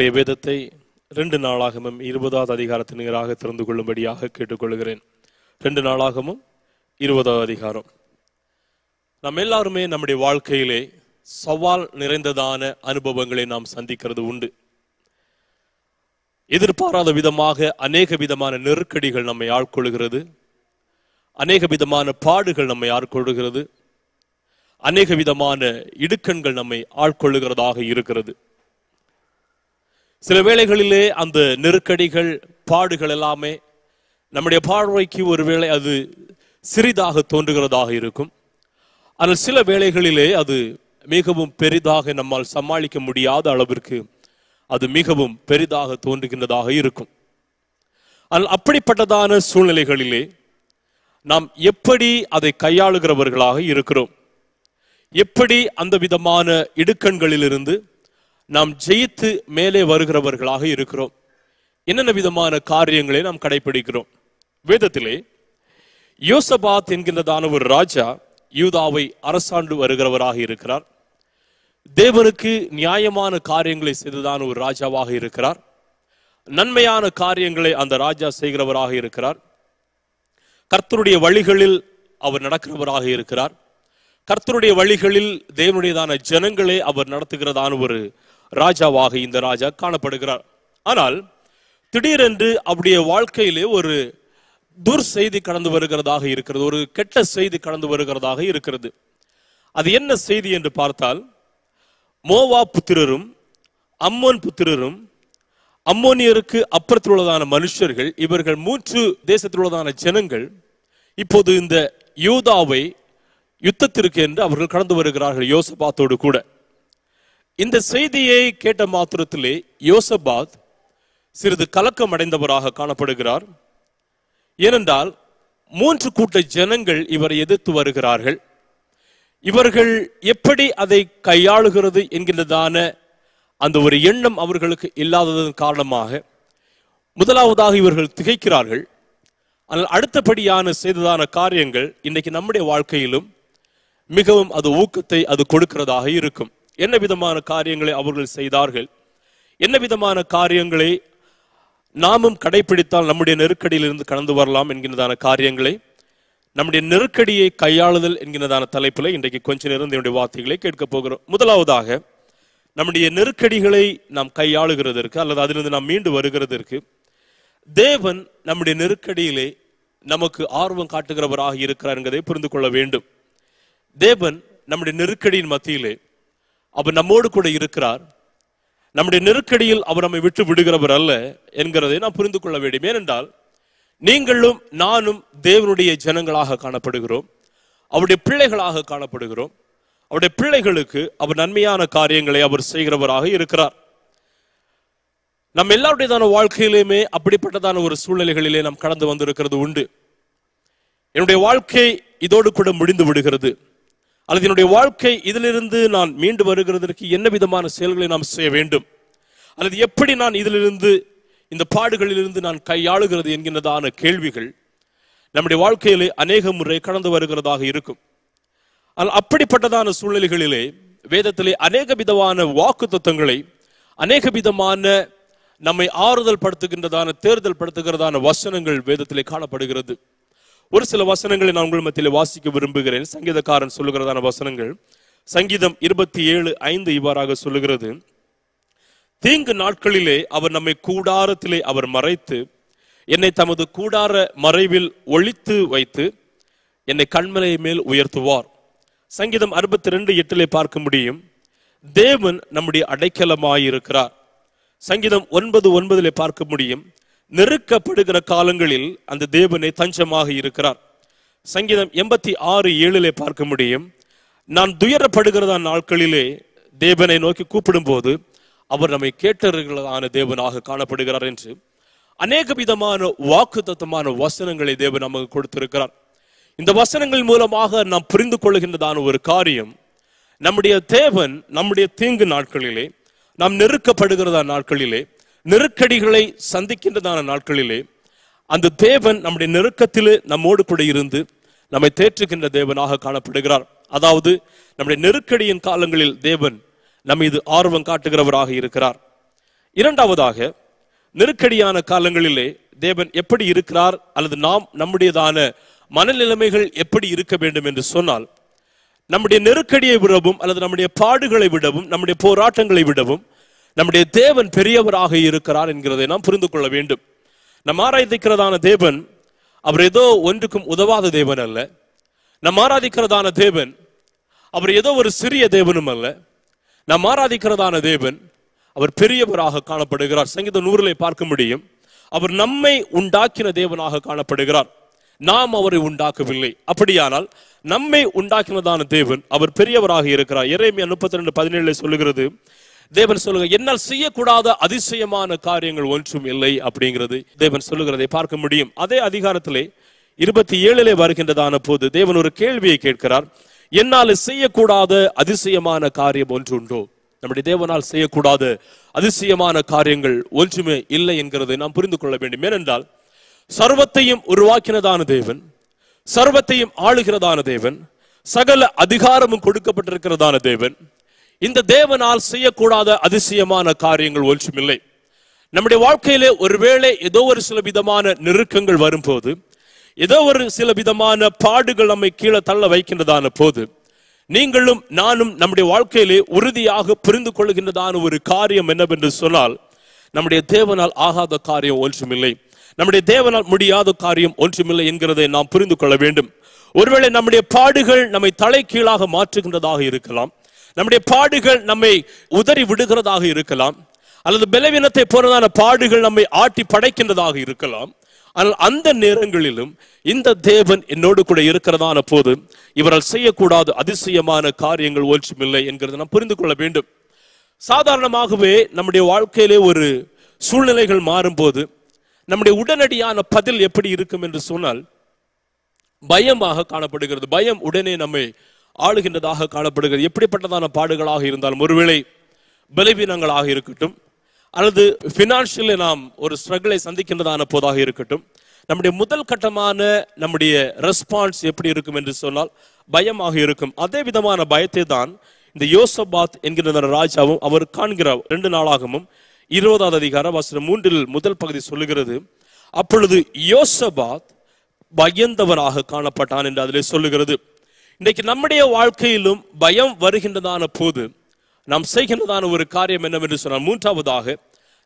நம்முடைய வேதத்தை ரெண்டு நாளாகமும் இருபதாவது அதிகாரத்தின் நிகராக திறந்து கொள்ளும்படியாக கேட்டுக்கொள்கிறேன் ரெண்டு நாளாகமும் இருபதாவது அதிகாரம் நம்ம எல்லாருமே நம்முடைய வாழ்க்கையிலே சவால் நிறைந்ததான அனுபவங்களை நாம் சந்திக்கிறது உண்டு எதிர்பாராத விதமாக அநேக விதமான நெருக்கடிகள் நம்மை ஆட்கொள்கிறது அநேக விதமான பாடுகள் நம்மை ஆட்கொள்கிறது அநேக விதமான இடுக்கண்கள் நம்மை ஆட்கொள்ளுகிறதாக இருக்கிறது சில வேளைகளிலே அந்த நெருக்கடிகள் பாடுகள் எல்லாமே நம்முடைய பார்வைக்கு ஒருவேளை அது சிறிதாக தோன்றுகிறதாக இருக்கும் ஆனால் சில வேளைகளிலே அது மிகவும் பெரிதாக நம்மால் சமாளிக்க முடியாத அளவிற்கு அது மிகவும் பெரிதாக தோன்றுகின்றதாக இருக்கும் ஆனால் அப்படிப்பட்டதான சூழ்நிலைகளிலே நாம் எப்படி அதை கையாளுகிறவர்களாக இருக்கிறோம் எப்படி அந்த விதமான இடுக்கண்களிலிருந்து நாம் ஜெயித்து மேலே வருகிறவர்களாக இருக்கிறோம் என்னென்ன விதமான காரியங்களை நாம் கடைபிடிக்கிறோம் வேதத்திலே யோசபாத் என்கின்றதான ஒரு ராஜா யூதாவை அரசாண்டு வருகிறவராக இருக்கிறார் தேவனுக்கு நியாயமான காரியங்களை செய்ததான ஒரு ராஜாவாக இருக்கிறார் நன்மையான காரியங்களை அந்த ராஜா செய்கிறவராக இருக்கிறார் கர்த்தருடைய வழிகளில் அவர் நடக்கிறவராக இருக்கிறார் கர்த்தருடைய வழிகளில் தேவனுடையதான ஜனங்களை அவர் நடத்துகிறதான ஒரு ராஜாவாக இந்த ராஜா காணப்படுகிறார் ஆனால் திடீரென்று அவருடைய வாழ்க்கையிலே ஒரு துர் செய்தி கடந்து வருகிறதாக இருக்கிறது ஒரு கெட்ட செய்தி கடந்து வருகிறதாக இருக்கிறது அது என்ன செய்தி என்று பார்த்தால் மோவா புத்திரரும் அம்மோன் புத்திரரும் அம்மோனியருக்கு அப்புறத்தில் உள்ளதான மனுஷர்கள் இவர்கள் மூன்று தேசத்தில் உள்ளதான ஜனங்கள் இப்போது இந்த யூதாவை யுத்தத்திற்கு என்று அவர்கள் கடந்து வருகிறார்கள் யோசபாத்தோடு கூட இந்த செய்தியை கேட்ட மாத்திரத்திலே யோசபாத் சிறிது கலக்கம் அடைந்தவராக காணப்படுகிறார் ஏனென்றால் மூன்று கூட்ட ஜனங்கள் இவரை எதிர்த்து வருகிறார்கள் இவர்கள் எப்படி அதை கையாளுகிறது என்கின்றதான அந்த ஒரு எண்ணம் அவர்களுக்கு இல்லாததன் காரணமாக முதலாவதாக இவர்கள் திகைக்கிறார்கள் ஆனால் அடுத்தபடியான செய்ததான காரியங்கள் இன்னைக்கு நம்முடைய வாழ்க்கையிலும் மிகவும் அது ஊக்கத்தை அது கொடுக்கிறதாக இருக்கும் என்ன விதமான காரியங்களை அவர்கள் செய்தார்கள் என்ன விதமான காரியங்களை நாமும் கடைபிடித்தால் நம்முடைய நெருக்கடியிலிருந்து கடந்து வரலாம் என்கிறதான காரியங்களை நம்முடைய நெருக்கடியை கையாளுதல் என்கிறதான தலைப்பில் இன்றைக்கு கொஞ்ச நேரம் என்னுடைய வார்த்தைகளை கேட்க போகிறோம் முதலாவதாக நம்முடைய நெருக்கடிகளை நாம் கையாளுகிறதற்கு அல்லது அதிலிருந்து நாம் மீண்டு வருகிறதற்கு தேவன் நம்முடைய நெருக்கடியிலே நமக்கு ஆர்வம் காட்டுகிறவராக இருக்கிறார் என்பதை புரிந்து கொள்ள வேண்டும் தேவன் நம்முடைய நெருக்கடியின் மத்தியிலே அவர் நம்மோடு கூட இருக்கிறார் நம்முடைய நெருக்கடியில் அவர் நம்மை விட்டு விடுகிறவர் அல்ல என்கிறதை நாம் புரிந்து கொள்ள வேண்டும் ஏனென்றால் நீங்களும் நானும் தேவனுடைய ஜனங்களாக காணப்படுகிறோம் அவருடைய பிள்ளைகளாக காணப்படுகிறோம் அவருடைய பிள்ளைகளுக்கு அவர் நன்மையான காரியங்களை அவர் செய்கிறவராக இருக்கிறார் நம் எல்லாருடையதான வாழ்க்கையிலுமே அப்படிப்பட்டதான ஒரு சூழ்நிலைகளிலே நாம் கடந்து வந்திருக்கிறது உண்டு என்னுடைய வாழ்க்கை இதோடு கூட முடிந்து விடுகிறது அல்லது என்னுடைய வாழ்க்கை இதிலிருந்து நான் மீண்டு வருகிறதற்கு என்ன விதமான செயல்களை நாம் செய்ய வேண்டும் அல்லது எப்படி நான் இதிலிருந்து இந்த பாடுகளிலிருந்து நான் கையாளுகிறது என்கின்றதான கேள்விகள் நம்முடைய வாழ்க்கையிலே அநேக முறை கடந்து வருகிறதாக இருக்கும் ஆனால் அப்படிப்பட்டதான சூழ்நிலைகளிலே வேதத்திலே அநேக விதமான வாக்கு தத்துவங்களை அநேக விதமான நம்மை ஆறுதல் படுத்துகின்றதான தேர்தல் படுத்துகிறதான வசனங்கள் வேதத்திலே காணப்படுகிறது ஒரு சில வசனங்களை நான் உங்கள் மத்தியில் வாசிக்க விரும்புகிறேன் சங்கீதக்காரன் சொல்லுகிறதான வசனங்கள் சங்கீதம் இருபத்தி ஏழு ஐந்து இவ்வாறாக சொல்லுகிறது தீங்கு நாட்களிலே அவர் நம்மை கூடாரத்திலே அவர் மறைத்து என்னை தமது கூடார மறைவில் ஒழித்து வைத்து என்னை கண்மலை மேல் உயர்த்துவார் சங்கீதம் அறுபத்தி ரெண்டு எட்டிலே பார்க்க முடியும் தேவன் நம்முடைய அடைக்கலமாயிருக்கிறார் சங்கீதம் ஒன்பது ஒன்பதிலே பார்க்க முடியும் நெருக்கப்படுகிற காலங்களில் அந்த தேவனே தஞ்சமாக இருக்கிறார் சங்கீதம் எண்பத்தி ஆறு ஏழிலே பார்க்க முடியும் நான் துயரப்படுகிறதா நாட்களிலே தேவனை நோக்கி கூப்பிடும் போது அவர் நம்மை கேட்டவர்களான தேவனாக காணப்படுகிறார் என்று அநேக விதமான வாக்கு தத்துவமான வசனங்களை தேவன் நமக்கு கொடுத்திருக்கிறார் இந்த வசனங்கள் மூலமாக நாம் புரிந்து கொள்கின்றதான ஒரு காரியம் நம்முடைய தேவன் நம்முடைய தீங்கு நாட்களிலே நாம் நெருக்கப்படுகிறதா நாட்களிலே நெருக்கடிகளை சந்திக்கின்றதான நாட்களிலே அந்த தேவன் நம்முடைய நெருக்கத்திலே நம்மோடு கூட இருந்து நம்மை தேற்றுகின்ற தேவனாக காணப்படுகிறார் அதாவது நம்முடைய நெருக்கடியின் காலங்களில் தேவன் நம்ம இது ஆர்வம் காட்டுகிறவராக இருக்கிறார் இரண்டாவதாக நெருக்கடியான காலங்களிலே தேவன் எப்படி இருக்கிறார் அல்லது நாம் நம்முடையதான மனநிலைமைகள் எப்படி இருக்க வேண்டும் என்று சொன்னால் நம்முடைய நெருக்கடியை விடவும் அல்லது நம்முடைய பாடுகளை விடவும் நம்முடைய போராட்டங்களை விடவும் நம்முடைய தேவன் பெரியவராக இருக்கிறார் என்கிறதை நாம் புரிந்து கொள்ள வேண்டும் நம் ஆராதிக்கிறதான தேவன் அவர் ஏதோ ஒன்றுக்கும் உதவாத தேவன் அல்ல நம் ஆராதிக்கிறதான தேவன் அவர் ஏதோ ஒரு சிறிய தேவனும் அல்ல நாம் ஆராதிக்கிறதான தேவன் அவர் பெரியவராக காணப்படுகிறார் சங்கீத நூறுலை பார்க்க முடியும் அவர் நம்மை உண்டாக்கின தேவனாக காணப்படுகிறார் நாம் அவரை உண்டாக்கவில்லை அப்படியானால் நம்மை உண்டாக்கினதான தேவன் அவர் பெரியவராக இருக்கிறார் இறைமை முப்பத்தி ரெண்டு பதினேழு சொல்லுகிறது தேவன் சொல்லுங்க என்னால் செய்யக்கூடாத அதிசயமான காரியங்கள் ஒன்றும் இல்லை அப்படிங்கிறது தேவன் சொல்லுகிறதை பார்க்க முடியும் அதே அதிகாரத்திலே இருபத்தி ஏழிலே வருகின்றதான போது தேவன் ஒரு கேள்வியை கேட்கிறார் என்னால் செய்யக்கூடாத அதிசயமான காரியம் ஒன்று உண்டோ நம்முடைய தேவனால் செய்யக்கூடாத அதிசயமான காரியங்கள் ஒன்றுமே இல்லை என்கிறதை நாம் புரிந்து கொள்ள வேண்டும் ஏனென்றால் சர்வத்தையும் உருவாக்கினதான தேவன் சர்வத்தையும் ஆளுகிறதான தேவன் சகல அதிகாரமும் கொடுக்கப்பட்டிருக்கிறதான தேவன் இந்த தேவனால் செய்யக்கூடாத அதிசயமான காரியங்கள் ஒன்றுமில்லை நம்முடைய வாழ்க்கையிலே ஒருவேளை ஏதோ ஒரு சில விதமான நெருக்கங்கள் வரும்போது ஏதோ ஒரு சில விதமான பாடுகள் நம்மை கீழே தள்ள வைக்கின்றதான போது நீங்களும் நானும் நம்முடைய வாழ்க்கையிலே உறுதியாக புரிந்து கொள்கின்றதான ஒரு காரியம் என்னவென்று சொன்னால் நம்முடைய தேவனால் ஆகாத காரியம் ஒன்றுமில்லை நம்முடைய தேவனால் முடியாத காரியம் ஒன்றுமில்லை என்கிறதை நாம் புரிந்து கொள்ள வேண்டும் ஒருவேளை நம்முடைய பாடுகள் நம்மை தலை கீழாக மாற்றுகின்றதாக இருக்கலாம் நம்முடைய பாடுகள் நம்மை உதறி விடுகிறதாக இருக்கலாம் அல்லது பலவீனத்தை போறதான பாடுகள் நம்மை ஆட்டி படைக்கின்றதாக இருக்கலாம் ஆனால் அந்த நேரங்களிலும் இந்த தேவன் என்னோடு கூட இருக்கிறதான போது இவரால் செய்யக்கூடாது அதிசயமான காரியங்கள் இல்லை என்கிறத நாம் புரிந்து கொள்ள வேண்டும் சாதாரணமாகவே நம்முடைய வாழ்க்கையிலே ஒரு சூழ்நிலைகள் மாறும்போது நம்முடைய உடனடியான பதில் எப்படி இருக்கும் என்று சொன்னால் பயமாக காணப்படுகிறது பயம் உடனே நம்மை ஆளுகின்றதாக காணப்படுகிறது எப்படிப்பட்டதான பாடுகளாக இருந்தாலும் ஒருவேளை பலவீனங்களாக இருக்கட்டும் அல்லது ஃபினான்ஷியலி நாம் ஒரு ஸ்ட்ரகிளை சந்திக்கின்றதான போதாக இருக்கட்டும் நம்முடைய முதல் கட்டமான நம்முடைய ரெஸ்பான்ஸ் எப்படி இருக்கும் என்று சொன்னால் பயமாக இருக்கும் அதே விதமான பயத்தை தான் இந்த யோசபாத் என்கிற ராஜாவும் அவர் காண்கிற ரெண்டு நாளாகவும் இருபதாவது அதிகார வசனம் மூன்றில் முதல் பகுதி சொல்லுகிறது அப்பொழுது யோசபாத் பயந்தவராக காணப்பட்டான் என்று அதில் சொல்லுகிறது இன்றைக்கு நம்முடைய வாழ்க்கையிலும் பயம் வருகின்றதான போது நாம் செய்கின்றதான ஒரு காரியம் என்னவென்று சொன்னால் மூன்றாவதாக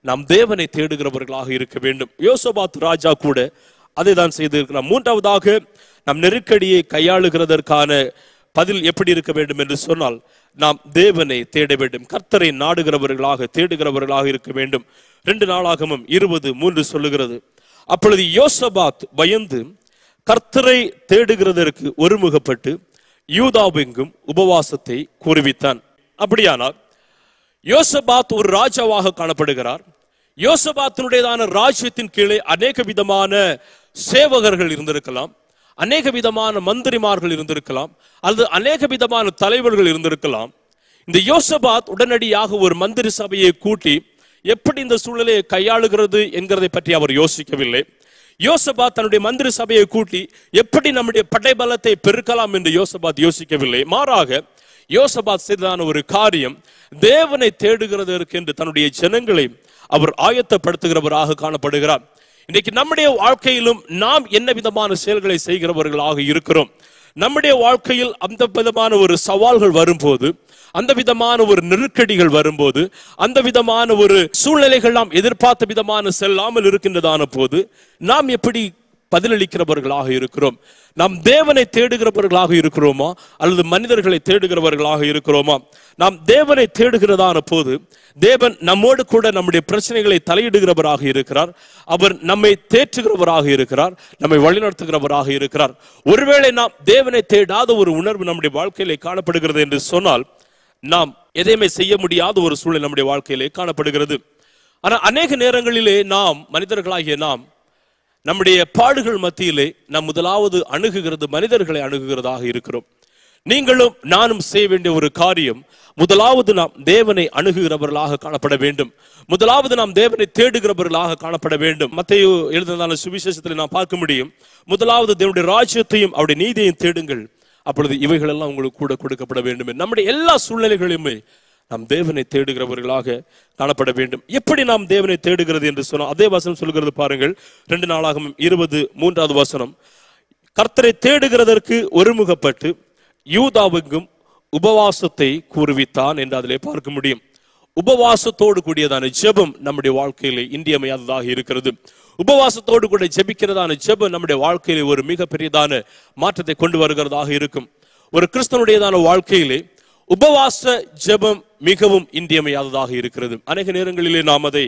நாம் தேவனை தேடுகிறவர்களாக இருக்க வேண்டும் யோசபாத் ராஜா கூட அதை தான் செய்திருக்கிறார் மூன்றாவதாக நம் நெருக்கடியை கையாளுகிறதற்கான பதில் எப்படி இருக்க வேண்டும் என்று சொன்னால் நாம் தேவனை தேட வேண்டும் கர்த்தரை நாடுகிறவர்களாக தேடுகிறவர்களாக இருக்க வேண்டும் ரெண்டு நாளாகவும் இருபது மூன்று சொல்லுகிறது அப்பொழுது யோசபாத் பயந்து கர்த்தரை தேடுகிறதற்கு ஒருமுகப்பட்டு யூதாவெங்கும் உபவாசத்தை கூறுவித்தான் அப்படியானால் யோசபாத் ஒரு ராஜாவாக காணப்படுகிறார் யோசபாத்தினுடையதான ராஜ்யத்தின் கீழே அநேக விதமான சேவகர்கள் இருந்திருக்கலாம் அநேக விதமான மந்திரிமார்கள் இருந்திருக்கலாம் அல்லது அநேக விதமான தலைவர்கள் இருந்திருக்கலாம் இந்த யோசபாத் உடனடியாக ஒரு மந்திரி சபையை கூட்டி எப்படி இந்த சூழ்நிலையை கையாளுகிறது என்கிறதை பற்றி அவர் யோசிக்கவில்லை யோசபா தன்னுடைய மந்திரி சபையை கூட்டி எப்படி நம்முடைய படை பலத்தை பெருக்கலாம் என்று யோசபாத் யோசிக்கவில்லை மாறாக யோசபாத் செய்ததான ஒரு காரியம் தேவனை தேடுகிறதற்கு என்று தன்னுடைய ஜனங்களை அவர் ஆயத்தப்படுத்துகிறவராக காணப்படுகிறார் இன்னைக்கு நம்முடைய வாழ்க்கையிலும் நாம் என்ன விதமான செயல்களை செய்கிறவர்களாக இருக்கிறோம் நம்முடைய வாழ்க்கையில் அந்த விதமான ஒரு சவால்கள் வரும்போது அந்த விதமான ஒரு நெருக்கடிகள் வரும்போது அந்த விதமான ஒரு சூழ்நிலைகள் நாம் எதிர்பார்த்த விதமான செல்லாமல் இருக்கின்றதான போது நாம் எப்படி பதிலளிக்கிறவர்களாக இருக்கிறோம் நாம் தேவனை தேடுகிறவர்களாக இருக்கிறோமா அல்லது மனிதர்களை தேடுகிறவர்களாக இருக்கிறோமா நாம் தேவனை தேடுகிறதான போது தேவன் நம்மோடு கூட நம்முடைய பிரச்சனைகளை தலையிடுகிறவராக இருக்கிறார் அவர் நம்மை தேற்றுகிறவராக இருக்கிறார் நம்மை வழிநடத்துகிறவராக இருக்கிறார் ஒருவேளை நாம் தேவனை தேடாத ஒரு உணர்வு நம்முடைய வாழ்க்கையிலே காணப்படுகிறது என்று சொன்னால் நாம் எதையுமே செய்ய முடியாத ஒரு சூழல் நம்முடைய வாழ்க்கையிலே காணப்படுகிறது ஆனால் அநேக நேரங்களிலே நாம் மனிதர்களாகிய நாம் நம்முடைய பாடுகள் மத்தியிலே நாம் முதலாவது அணுகுகிறது மனிதர்களை அணுகுகிறதாக இருக்கிறோம் நீங்களும் நானும் செய்ய வேண்டிய ஒரு காரியம் முதலாவது நாம் தேவனை அணுகுகிறவர்களாக காணப்பட வேண்டும் முதலாவது நாம் தேவனை தேடுகிறவர்களாக காணப்பட வேண்டும் மத்தையோ எழுதினால சுவிசேஷத்தில் நாம் பார்க்க முடியும் முதலாவது தேவனுடைய ராஜ்யத்தையும் அவருடைய நீதியையும் தேடுங்கள் அப்பொழுது இவைகளெல்லாம் உங்களுக்கு கூட கொடுக்கப்பட வேண்டும் நம்முடைய எல்லா சூழ்நிலைகளையுமே நாம் தேவனை தேடுகிறவர்களாக காணப்பட வேண்டும் எப்படி நாம் தேவனை தேடுகிறது என்று சொன்னோம் அதே வசனம் சொல்கிறது பாருங்கள் ரெண்டு நாளாகவும் இருபது மூன்றாவது வசனம் கர்த்தரை தேடுகிறதற்கு ஒருமுகப்பட்டு யூதாவுக்கும் உபவாசத்தை கூறுவித்தான் என்று அதிலே பார்க்க முடியும் உபவாசத்தோடு கூடியதான ஜெபம் நம்முடைய வாழ்க்கையில இன்றியமையாததாக இருக்கிறது உபவாசத்தோடு கூட ஜெபிக்கிறதான ஜெபம் நம்முடைய வாழ்க்கையில ஒரு மிகப்பெரியதான மாற்றத்தை கொண்டு வருகிறதாக இருக்கும் ஒரு கிறிஸ்தனுடையதான வாழ்க்கையிலே உபவாச ஜெபம் மிகவும் இன்றியமையாததாக இருக்கிறது அநேக நேரங்களிலே நாம் அதை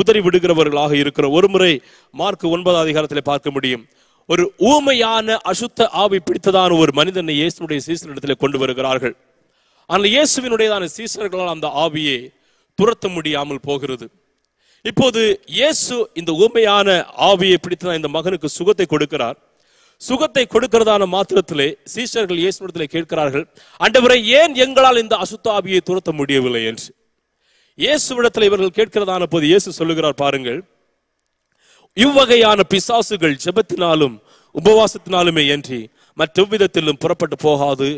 உதறி விடுகிறவர்களாக இருக்கிறோம் ஒரு முறை மார்க் ஒன்பதாம் அதிகாரத்தில் பார்க்க முடியும் ஒரு ஊமையான அசுத்த ஆவி பிடித்ததான ஒரு மனிதனை இயேசுடைய சீசனிடத்தில் கொண்டு வருகிறார்கள் ஆனால் இயேசுவினுடையதான சீசர்களால் அந்த ஆவியை துரத்த முடியாமல் போகிறது இப்போது இயேசு இந்த ஊமையான ஆவியை பிடித்ததான் இந்த மகனுக்கு சுகத்தை கொடுக்கிறார் சுகத்தை கொடுக்கிறதான மாத்திரத்திலே சீஷர்கள் இயேசுடத்திலே கேட்கிறார்கள் அண்டவரை ஏன் எங்களால் இந்த அசுத்தாபியை துரத்த முடியவில்லை என்று இயேசு இயேசுவிடத்தில் இவர்கள் கேட்கிறதான போது இயேசு சொல்லுகிறார் பாருங்கள் இவ்வகையான பிசாசுகள் ஜெபத்தினாலும் உபவாசத்தினாலுமே என்று மற்றெவ்விதத்திலும் புறப்பட்டு போகாது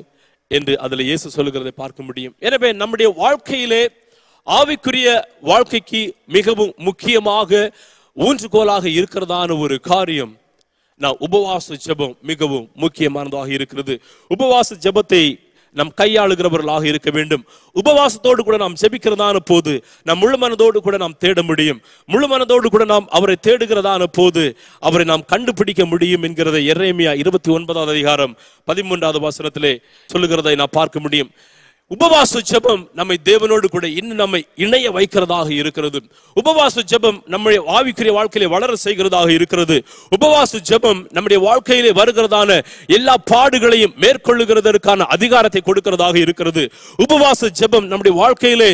என்று அதில் இயேசு சொல்லுகிறதை பார்க்க முடியும் எனவே நம்முடைய வாழ்க்கையிலே ஆவிக்குரிய வாழ்க்கைக்கு மிகவும் முக்கியமாக ஊன்றுகோலாக இருக்கிறதான ஒரு காரியம் நான் உபவாச ஜெபம் மிகவும் முக்கியமானதாக இருக்கிறது உபவாச ஜெபத்தை நம் கையாளுகிறவர்களாக இருக்க வேண்டும் உபவாசத்தோடு கூட நாம் ஜெபிக்கிறதான போது நம் முழு மனதோடு கூட நாம் தேட முடியும் முழு மனதோடு கூட நாம் அவரை தேடுகிறதான போது அவரை நாம் கண்டுபிடிக்க முடியும் என்கிறத எரேமியா இருபத்தி ஒன்பதாவது அதிகாரம் பதிமூன்றாவது வாசனத்திலே சொல்லுகிறதை நான் பார்க்க முடியும் உபவாச ஜபம் நம்மை தேவனோடு கூட இன்னும் நம்மை இணைய வைக்கிறதாக இருக்கிறது உபவாச ஜபம் நம்முடைய ஆவிக்குரிய வாழ்க்கையிலே வளர செய்கிறதாக இருக்கிறது உபவாச ஜபம் நம்முடைய வாழ்க்கையிலே வருகிறதான எல்லா பாடுகளையும் மேற்கொள்ளுகிறதற்கான அதிகாரத்தை கொடுக்கிறதாக இருக்கிறது உபவாச ஜபம் நம்முடைய வாழ்க்கையிலே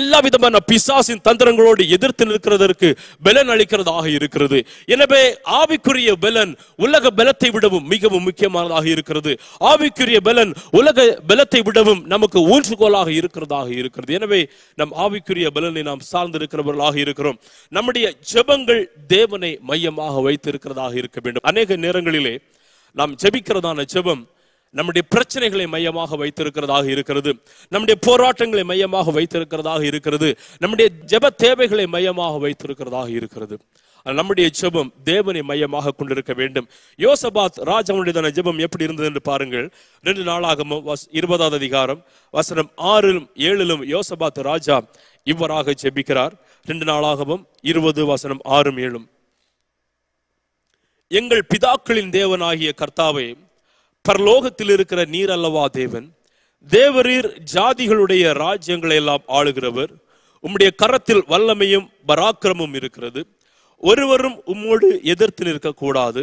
எல்லா விதமான பிசாசின் தந்திரங்களோடு எதிர்த்து நிற்கிறதற்கு பலன் அளிக்கிறதாக இருக்கிறது எனவே ஆவிக்குரிய பலன் உலக பலத்தை விடவும் மிகவும் முக்கியமானதாக இருக்கிறது ஆவிக்குரிய பலன் உலக பலத்தை விடவும் நமக்கு ஊன்றுகோலாக இருக்கிறதாக இருக்கிறது எனவே நம் ஆவிக்குரிய பலனை நாம் சார்ந்திருக்கிறவர்களாக இருக்கிறோம் நம்முடைய ஜெபங்கள் தேவனை மையமாக வைத்திருக்கிறதாக இருக்க வேண்டும் அநேக நேரங்களிலே நாம் ஜெபிக்கிறதான ஜெபம் நம்முடைய பிரச்சனைகளை மையமாக வைத்திருக்கிறதாக இருக்கிறது நம்முடைய போராட்டங்களை மையமாக வைத்திருக்கிறதாக இருக்கிறது நம்முடைய ஜெப தேவைகளை மையமாக வைத்திருக்கிறதாக இருக்கிறது நம்முடைய ஜெபம் தேவனை மையமாக கொண்டிருக்க வேண்டும் யோசபாத் ராஜாவுடையதான ஜெபம் எப்படி இருந்தது என்று பாருங்கள் ரெண்டு நாளாகவும் இருபதாவது அதிகாரம் வசனம் ஆறிலும் ஏழிலும் யோசபாத் ராஜா இவ்வராக ஜெபிக்கிறார் ரெண்டு நாளாகவும் இருபது வசனம் ஆறும் ஏழும் எங்கள் பிதாக்களின் தேவனாகிய கர்த்தாவை பரலோகத்தில் இருக்கிற நீர் அல்லவா தேவன் தேவரீர் ஜாதிகளுடைய ராஜ்யங்களை எல்லாம் ஆளுகிறவர் உம்முடைய கரத்தில் வல்லமையும் பராக்கிரமும் இருக்கிறது ஒருவரும் உம்மோடு எதிர்த்து நிற்கக்கூடாது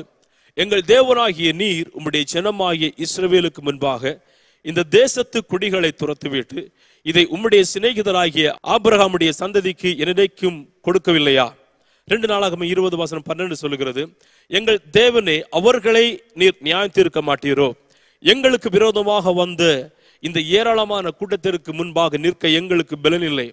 எங்கள் தேவனாகிய நீர் உம்முடைய ஜனமாகிய இஸ்ரவேலுக்கு முன்பாக இந்த தேசத்து குடிகளை துரத்துவிட்டு இதை உம்முடைய சிநேகிதராகிய ஆபிரகாமுடைய சந்ததிக்கு என்னைக்கும் கொடுக்கவில்லையா ரெண்டு நாளாக இருபது வாசனம் பன்னெண்டு சொல்லுகிறது எங்கள் தேவனே அவர்களை நீர் நியாயத்திருக்க மாட்டீரோ எங்களுக்கு விரோதமாக வந்து இந்த ஏராளமான கூட்டத்திற்கு முன்பாக நிற்க எங்களுக்கு பலனில்லை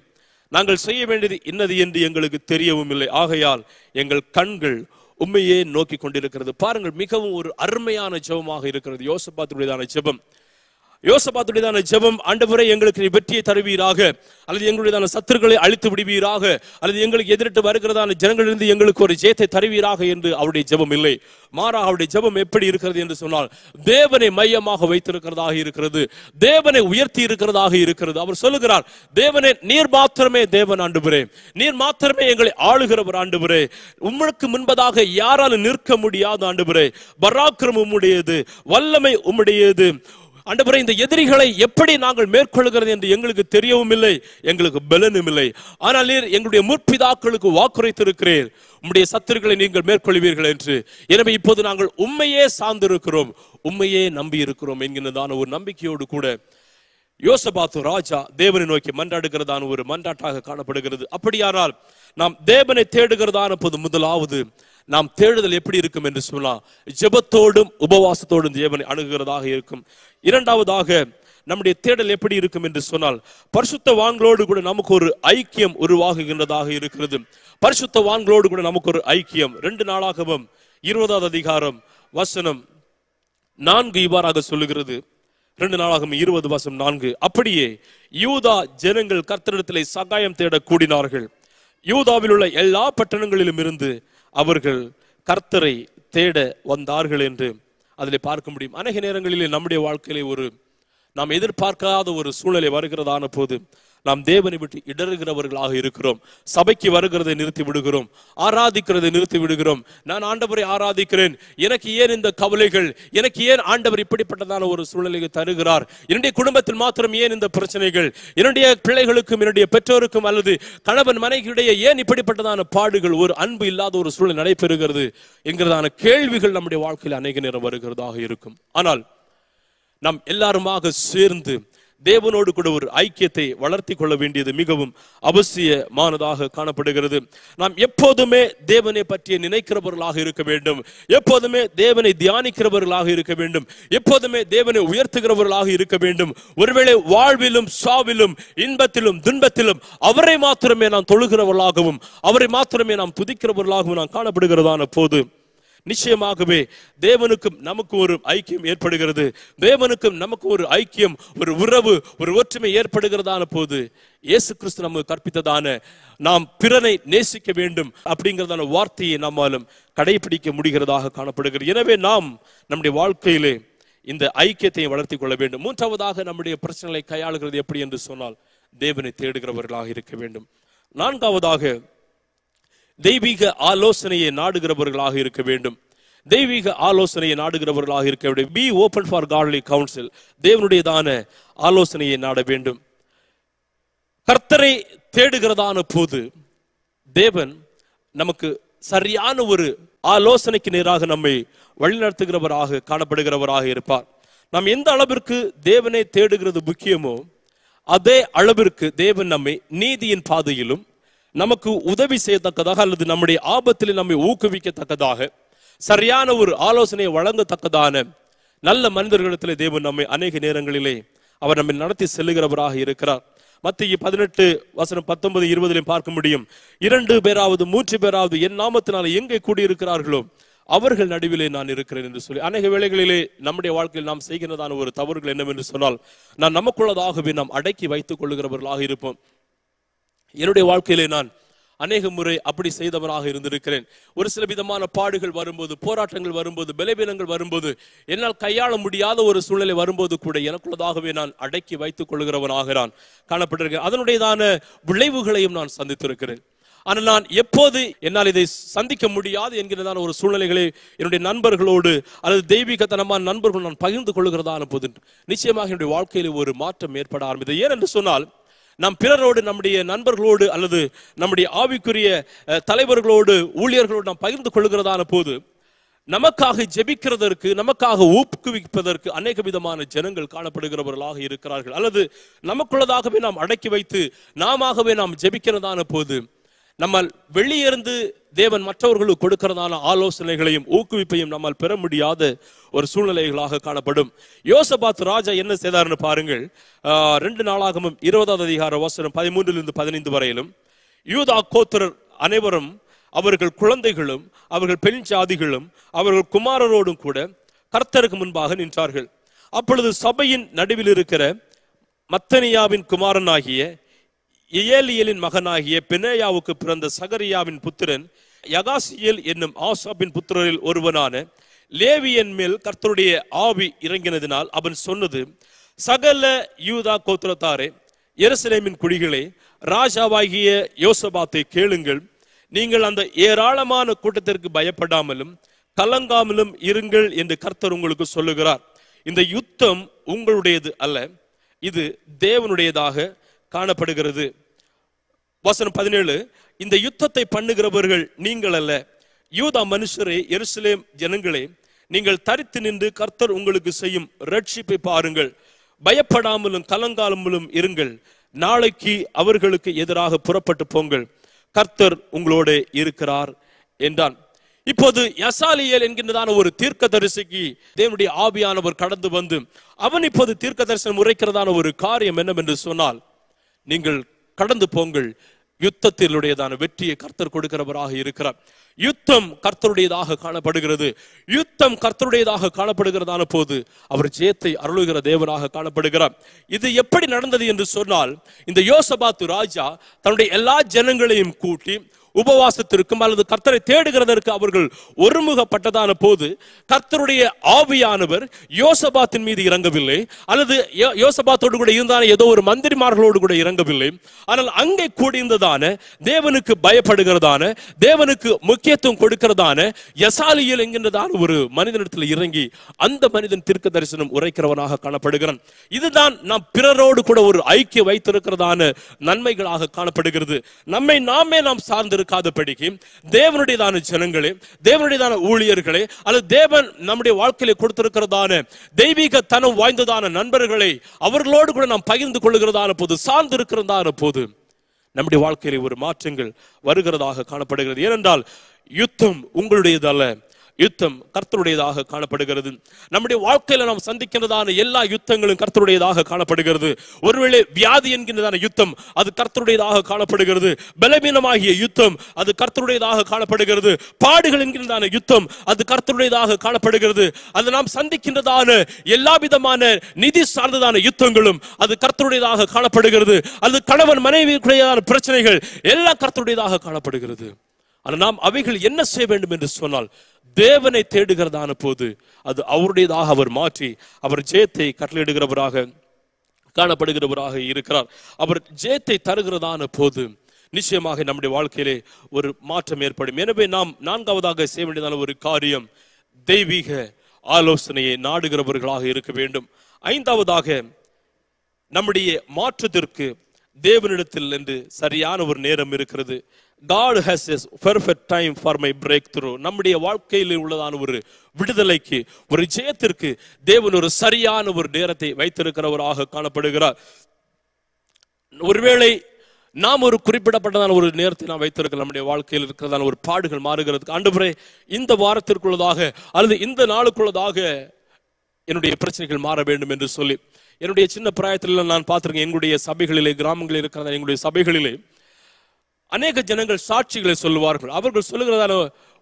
நாங்கள் செய்ய வேண்டியது இன்னது என்று எங்களுக்கு தெரியவும் இல்லை ஆகையால் எங்கள் கண்கள் உண்மையே நோக்கி கொண்டிருக்கிறது பாருங்கள் மிகவும் ஒரு அருமையான ஜெபமாக இருக்கிறது யோசபாத்துடையதான ஜெபம் யோசபாத்துடையதான ஜெபம் ஆண்டவரை எங்களுக்கு வெற்றியை தருவீராக அல்லது எங்களுடையதான சத்துருக்களை அழித்து விடுவீராக அல்லது எங்களுக்கு எதிரிட்டு வருகிறதான ஜனங்களிலிருந்து எங்களுக்கு ஒரு ஜெயத்தை தருவீராக என்று அவருடைய ஜெபம் இல்லை மாறா அவருடைய ஜெபம் எப்படி இருக்கிறது என்று சொன்னால் தேவனை மையமாக வைத்திருக்கிறதாக இருக்கிறது தேவனை உயர்த்தி இருக்கிறதாக இருக்கிறது அவர் சொல்லுகிறார் தேவனே நீர் மாத்திரமே தேவன் ஆண்டுபுரே நீர் மாத்திரமே எங்களை ஆளுகிறவர் ஆண்டுபுரே உங்களுக்கு முன்பதாக யாராலும் நிற்க முடியாது ஆண்டுபுரே பராக்கிரம் உம்முடையது வல்லமை உம்முடையது அண்டபுரம் இந்த எதிரிகளை எப்படி நாங்கள் மேற்கொள்கிறது என்று எங்களுக்கு தெரியவும் இல்லை எங்களுக்கு பலனும் இல்லை ஆனால் நீர் எங்களுடைய முற்பிதாக்களுக்கு வாக்குறைத்திருக்கிறேன் உம்முடைய சத்துருக்களை நீங்கள் மேற்கொள்வீர்கள் என்று எனவே இப்போது நாங்கள் உண்மையே சார்ந்திருக்கிறோம் உண்மையே நம்பி இருக்கிறோம் என்கின்றதான ஒரு நம்பிக்கையோடு கூட யோசபாத்து ராஜா தேவனை நோக்கி மன்றாடுகிறதான ஒரு மன்றாட்டாக காணப்படுகிறது அப்படியானால் நாம் தேவனை தேடுகிறதான போது முதலாவது நாம் தேடுதல் எப்படி இருக்கும் என்று சொல்லலாம் ஜெபத்தோடும் உபவாசத்தோடும் தேவனை அணுகுகிறதாக இருக்கும் இரண்டாவதாக நம்முடைய தேடல் எப்படி இருக்கும் என்று சொன்னால் பரிசுத்த வான்களோடு கூட நமக்கு ஒரு ஐக்கியம் உருவாகுகின்றதாக இருக்கிறது பரிசுத்த வான்களோடு கூட நமக்கு ஒரு ஐக்கியம் ரெண்டு நாளாகவும் இருபதாவது அதிகாரம் வசனம் நான்கு இவ்வாறாக சொல்லுகிறது ரெண்டு நாளாகவும் இருபது வசம் நான்கு அப்படியே யூதா ஜனங்கள் கர்த்தரிடத்திலே சகாயம் தேட கூடினார்கள் யூதாவில் உள்ள எல்லா பட்டணங்களிலும் இருந்து அவர்கள் கர்த்தரை தேட வந்தார்கள் என்று அதில் பார்க்க முடியும் அநேக நேரங்களிலே நம்முடைய வாழ்க்கையிலே ஒரு நாம் எதிர்பார்க்காத ஒரு சூழலை வருகிறதான போது நாம் தேவனை விட்டு இடறுகிறவர்களாக இருக்கிறோம் சபைக்கு வருகிறதை நிறுத்தி விடுகிறோம் ஆராதிக்கிறதை நிறுத்தி விடுகிறோம் நான் ஆண்டவரை ஆராதிக்கிறேன் எனக்கு ஏன் இந்த கவலைகள் எனக்கு ஏன் ஆண்டவர் இப்படிப்பட்டதான ஒரு சூழ்நிலையை தருகிறார் என்னுடைய குடும்பத்தில் மாத்திரம் ஏன் இந்த பிரச்சனைகள் என்னுடைய பிள்ளைகளுக்கும் என்னுடைய பெற்றோருக்கும் அல்லது கணவன் மனைவியுடைய ஏன் இப்படிப்பட்டதான பாடுகள் ஒரு அன்பு இல்லாத ஒரு சூழல் நடைபெறுகிறது என்கிறதான கேள்விகள் நம்முடைய வாழ்க்கையில் அநேக நேரம் வருகிறதாக இருக்கும் ஆனால் நாம் எல்லாருமாக சேர்ந்து தேவனோடு கூட ஒரு ஐக்கியத்தை வளர்த்தி கொள்ள வேண்டியது மிகவும் அவசியமானதாக காணப்படுகிறது நாம் எப்போதுமே தேவனை பற்றிய நினைக்கிறவர்களாக இருக்க வேண்டும் எப்போதுமே தேவனை தியானிக்கிறவர்களாக இருக்க வேண்டும் எப்போதுமே தேவனை உயர்த்துகிறவர்களாக இருக்க வேண்டும் ஒருவேளை வாழ்விலும் சாவிலும் இன்பத்திலும் துன்பத்திலும் அவரை மாத்திரமே நாம் தொழுகிறவர்களாகவும் அவரை மாத்திரமே நாம் துதிக்கிறவர்களாகவும் நாம் காணப்படுகிறதான போது நிச்சயமாகவே தேவனுக்கும் நமக்கு ஒரு ஐக்கியம் ஏற்படுகிறது தேவனுக்கும் நமக்கு ஒரு ஐக்கியம் ஒரு உறவு ஒரு ஒற்றுமை ஏற்படுகிறதான போது இயேசு கிறிஸ்து நமக்கு கற்பித்ததான நாம் பிறனை நேசிக்க வேண்டும் அப்படிங்கிறதான வார்த்தையை நம்மாலும் கடைபிடிக்க முடிகிறதாக காணப்படுகிறது எனவே நாம் நம்முடைய வாழ்க்கையிலே இந்த ஐக்கியத்தை வளர்த்தி கொள்ள வேண்டும் மூன்றாவதாக நம்முடைய பிரச்சனைகளை கையாளுகிறது எப்படி என்று சொன்னால் தேவனை தேடுகிறவர்களாக இருக்க வேண்டும் நான்காவதாக தெய்வீக ஆலோசனையை நாடுகிறவர்களாக இருக்க வேண்டும் தெய்வீக ஆலோசனையை நாடுகிறவர்களாக இருக்க வேண்டும் be open for godly counsel தேவனுடையதான ஆலோசனையை நாட வேண்டும் கர்த்தரை தேடுகிறதான போது தேவன் நமக்கு சரியான ஒரு ஆலோசனைக்கு நேராக நம்மை வழிநடத்துகிறவராக காணப்படுகிறவராக இருப்பார் நாம் எந்த அளவிற்கு தேவனை தேடுகிறது முக்கியமோ அதே அளவிற்கு தேவன் நம்மை நீதியின் பாதையிலும் நமக்கு உதவி செய்யத்தக்கதாக அல்லது நம்முடைய ஆபத்தில் நம்மை ஊக்குவிக்கத்தக்கதாக சரியான ஒரு ஆலோசனையை வழங்கத்தக்கதான நல்ல மனிதர்களிடத்திலே தேவன் நம்மை அநேக நேரங்களிலே அவர் நம்மை நடத்தி செல்லுகிறவராக இருக்கிறார் மத்திய பதினெட்டு வசனம் பத்தொன்பது இருபதிலையும் பார்க்க முடியும் இரண்டு பேராவது மூன்று பேராவது என் நாமத்தினால் எங்கே கூடியிருக்கிறார்களோ அவர்கள் நடுவிலே நான் இருக்கிறேன் என்று சொல்லி அநேக வேளைகளிலே நம்முடைய வாழ்க்கையில் நாம் செய்கிறதான ஒரு தவறுகள் என்னவென்று சொன்னால் நான் நமக்குள்ளதாகவே நாம் அடக்கி வைத்துக் கொள்ளுகிறவர்களாக இருப்போம் என்னுடைய வாழ்க்கையிலே நான் அநேக முறை அப்படி செய்தவனாக இருந்திருக்கிறேன் ஒரு சில விதமான பாடுகள் வரும்போது போராட்டங்கள் வரும்போது பலவீனங்கள் வரும்போது என்னால் கையாள முடியாத ஒரு சூழ்நிலை வரும்போது கூட எனக்குள்ளதாகவே நான் அடக்கி வைத்துக் கொள்கிறவன் ஆகிறான் காணப்பட்டிருக்கிறேன் அதனுடையதான விளைவுகளையும் நான் சந்தித்திருக்கிறேன் ஆனால் நான் எப்போது என்னால் இதை சந்திக்க முடியாது என்கிறதான ஒரு சூழ்நிலைகளை என்னுடைய நண்பர்களோடு அல்லது தெய்வீகத்தனமான நண்பர்கள் நான் பகிர்ந்து கொள்கிறதான போது நிச்சயமாக என்னுடைய வாழ்க்கையில் ஒரு மாற்றம் ஏற்பட ஆரம்பித்தது ஏன் என்று சொன்னால் நாம் பிறரோடு நம்முடைய நண்பர்களோடு அல்லது நம்முடைய ஆவிக்குரிய தலைவர்களோடு ஊழியர்களோடு நாம் பகிர்ந்து கொள்கிறதான போது நமக்காக ஜெபிக்கிறதற்கு நமக்காக ஊக்குவிப்பதற்கு அநேக விதமான ஜனங்கள் காணப்படுகிறவர்களாக இருக்கிறார்கள் அல்லது நமக்குள்ளதாகவே நாம் அடக்கி வைத்து நாமவே நாம் ஜெபிக்கிறதான போது நம்ம வெளியிருந்து தேவன் மற்றவர்களுக்கு கொடுக்கிறதான ஆலோசனைகளையும் ஊக்குவிப்பையும் நம்மால் பெற முடியாத ஒரு சூழ்நிலைகளாக காணப்படும் யோசபாத் ராஜா என்ன செய்தார்னு பாருங்கள் ரெண்டு நாளாகவும் இருபதாவது அதிகார வசனம் பதிமூன்றிலிருந்து பதினைந்து வரையிலும் யூதா கோத்திரர் அனைவரும் அவர்கள் குழந்தைகளும் அவர்கள் பெண் சாதிகளும் அவர்கள் குமாரரோடும் கூட கர்த்தருக்கு முன்பாக நின்றார்கள் அப்பொழுது சபையின் நடுவில் இருக்கிற மத்தனியாவின் குமாரனாகிய இயலியலின் மகனாகிய பினேயாவுக்கு பிறந்த சகரியாவின் புத்திரன் யகாசியல் என்னும் ஆசாபின் புத்திரரில் ஒருவனான லேவியன் மேல் கர்த்தருடைய ஆவி இறங்கினதினால் அவன் சொன்னது சகல யூதா கோத்திரத்தாரே எருசலேமின் குடிகளே ராஜாவாகிய யோசபாத்தை கேளுங்கள் நீங்கள் அந்த ஏராளமான கூட்டத்திற்கு பயப்படாமலும் கலங்காமலும் இருங்கள் என்று கர்த்தர் உங்களுக்கு சொல்லுகிறார் இந்த யுத்தம் உங்களுடையது அல்ல இது தேவனுடையதாக காணப்படுகிறது வசனம் பதினேழு இந்த யுத்தத்தை பண்ணுகிறவர்கள் நீங்கள் அல்ல யூதா மனுஷரே எருசலேம் ஜனங்களே நீங்கள் தரித்து நின்று கர்த்தர் உங்களுக்கு செய்யும் ரட்சிப்பை பாருங்கள் பயப்படாமலும் கலங்காலமலும் இருங்கள் நாளைக்கு அவர்களுக்கு எதிராக புறப்பட்டு போங்கள் கர்த்தர் உங்களோட இருக்கிறார் என்றான் இப்போது யசாலியல் என்கின்றதான ஒரு தீர்க்க தரிசிக்கு தேவனுடைய ஆவியானவர் கடந்து வந்து அவன் இப்போது தீர்க்க தரிசனம் உரைக்கிறதான ஒரு காரியம் என்னவென்று சொன்னால் நீங்கள் கடந்து போங்கள் யுத்தத்தினுடையதான வெற்றியை கர்த்தர் கொடுக்கிறவராக இருக்கிறார் யுத்தம் கர்த்தருடையதாக காணப்படுகிறது யுத்தம் கர்த்தருடையதாக காணப்படுகிறதான போது அவர் ஜெயத்தை அருளுகிற தேவனாக காணப்படுகிறார் இது எப்படி நடந்தது என்று சொன்னால் இந்த யோசபாத்து ராஜா தன்னுடைய எல்லா ஜனங்களையும் கூட்டி உபவாசத்திற்கும் அல்லது கர்த்தரை தேடுகிறதற்கு அவர்கள் ஒருமுகப்பட்டதான போது கர்த்தருடைய ஆவியானவர் யோசபாத்தின் மீது இறங்கவில்லை அல்லது யோசபாத்தோடு கூட இருந்தான ஏதோ ஒரு மந்திரிமார்களோடு கூட இறங்கவில்லை ஆனால் அங்கே கூடியிருந்ததான தேவனுக்கு பயப்படுகிறதான தேவனுக்கு முக்கியத்துவம் கொடுக்கிறதான எசாலியல் என்கின்றதான ஒரு மனிதனிடத்தில் இறங்கி அந்த மனிதன் திருக்க தரிசனம் உரைக்கிறவனாக காணப்படுகிறான் இதுதான் நாம் பிறரோடு கூட ஒரு ஐக்கியம் வைத்திருக்கிறதான நன்மைகளாக காணப்படுகிறது நம்மை நாமே நாம் சார்ந்திரு இருக்காதபடிக்கு தேவனுடையதான ஜனங்களே தேவனுடையதான ஊழியர்களே அல்லது தேவன் நம்முடைய வாழ்க்கையில கொடுத்திருக்கிறதான தெய்வீக தனம் வாய்ந்ததான நண்பர்களை அவர்களோடு கூட நாம் பகிர்ந்து கொள்ளுகிறதான போது சார்ந்து இருக்கிறதான போது நம்முடைய வாழ்க்கையில ஒரு மாற்றங்கள் வருகிறதாக காணப்படுகிறது ஏனென்றால் யுத்தம் உங்களுடையதல்ல யுத்தம் கர்த்தருடையதாக காணப்படுகிறது நம்முடைய வாழ்க்கையில நாம் சந்திக்கின்றதான எல்லா யுத்தங்களும் கர்த்தருடையதாக காணப்படுகிறது ஒருவேளை வியாதி என்கின்றதான யுத்தம் அது கர்த்தருடையதாக காணப்படுகிறது பலவீனமாகிய யுத்தம் அது கர்த்தருடையதாக காணப்படுகிறது பாடுகள் என்கின்றதான யுத்தம் அது கர்த்தருடையதாக காணப்படுகிறது அது நாம் சந்திக்கின்றதான எல்லா விதமான நிதி சார்ந்ததான யுத்தங்களும் அது கர்த்தருடையதாக காணப்படுகிறது அது கணவன் மனைவிக்குடையதான பிரச்சனைகள் எல்லாம் கர்த்தருடையதாக காணப்படுகிறது ஆனால் நாம் அவைகள் என்ன செய்ய வேண்டும் என்று சொன்னால் தேவனை தேடுகிறதான போது அது அவருடையதாக அவர் மாற்றி அவர் ஜெயத்தை கட்டளையிடுகிறவராக காணப்படுகிறவராக இருக்கிறார் அவர் ஜெயத்தை தருகிறதான போது நிச்சயமாக நம்முடைய வாழ்க்கையிலே ஒரு மாற்றம் ஏற்படும் எனவே நாம் நான்காவதாக செய்ய வேண்டியதான ஒரு காரியம் தெய்வீக ஆலோசனையை நாடுகிறவர்களாக இருக்க வேண்டும் ஐந்தாவதாக நம்முடைய மாற்றத்திற்கு தேவனிடத்தில் என்று சரியான ஒரு நேரம் இருக்கிறது God has his perfect time for my breakthrough நம்முடைய வாழ்க்கையில் உள்ளதான ஒரு விடுதலைக்கு ஒரு ஜெயத்திற்கு தேவன் ஒரு சரியான ஒரு நேரத்தை வைத்திருக்கிறவராக காணப்படுகிறார் ஒருவேளை நாம் ஒரு குறிப்பிடப்பட்டதான ஒரு நேரத்தை நாம் வைத்திருக்க நம்முடைய வாழ்க்கையில் இருக்கிறதான ஒரு பாடுகள் மாறுகிறதுக்கு ஆண்டு இந்த வாரத்திற்குள்ளதாக அல்லது இந்த நாளுக்குள்ளதாக என்னுடைய பிரச்சனைகள் மாற வேண்டும் என்று சொல்லி என்னுடைய சின்ன பிராயத்தில் நான் பார்த்துருக்கேன் எங்களுடைய சபைகளிலே கிராமங்களில் இருக்கிறதா எங்களுடைய சபைகளிலே அநேக ஜனங்கள் சாட்சிகளை சொல்லுவார்கள் அவர்கள் சொல்லுகிறதான